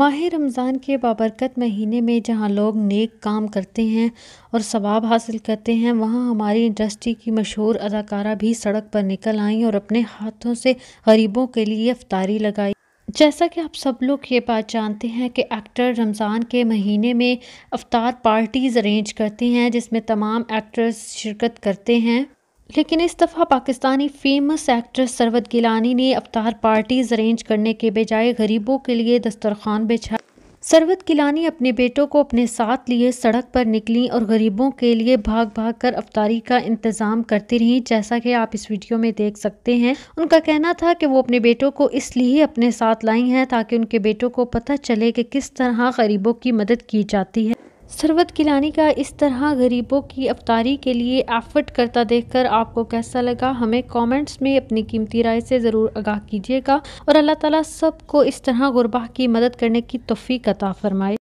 माह रमज़ान के बाबरकत महीने में जहां लोग नेक काम करते हैं और सवाब हासिल करते हैं वहां हमारी इंडस्ट्री की मशहूर अदाकारा भी सड़क पर निकल आईं और अपने हाथों से गरीबों के लिए अफतारी लगाई जैसा कि आप सब लोग ये बात जानते हैं कि एक्टर रमज़ान के महीने में अवतार पार्टीज़ अरेंज करते हैं जिसमें तमाम एक्टर्स शिरकत करते हैं लेकिन इस दफ़ा पाकिस्तानी फेमस एक्ट्रेस सरवत गिलानी ने अवतार पार्टीज अरेंज करने के बजाय गरीबों के लिए दस्तरखान बेचा सरवत गिलानी अपने बेटों को अपने साथ लिए सड़क पर निकली और गरीबों के लिए भाग भाग कर अफतारी का इंतज़ाम करती रहीं जैसा कि आप इस वीडियो में देख सकते हैं उनका कहना था कि वो अपने बेटों को इसलिए अपने साथ लाई हैं ताकि उनके बेटों को पता चले कि किस तरह गरीबों की मदद की जाती है सरबत किलानी का इस तरह गरीबों की अफतारी के लिए एफर्ट करता देखकर आपको कैसा लगा हमें कमेंट्स में अपनी कीमती राय से ज़रूर आगाह कीजिएगा और अल्लाह ताला सबको इस तरह गुरबा की मदद करने की तोफ़ी कता फरमाए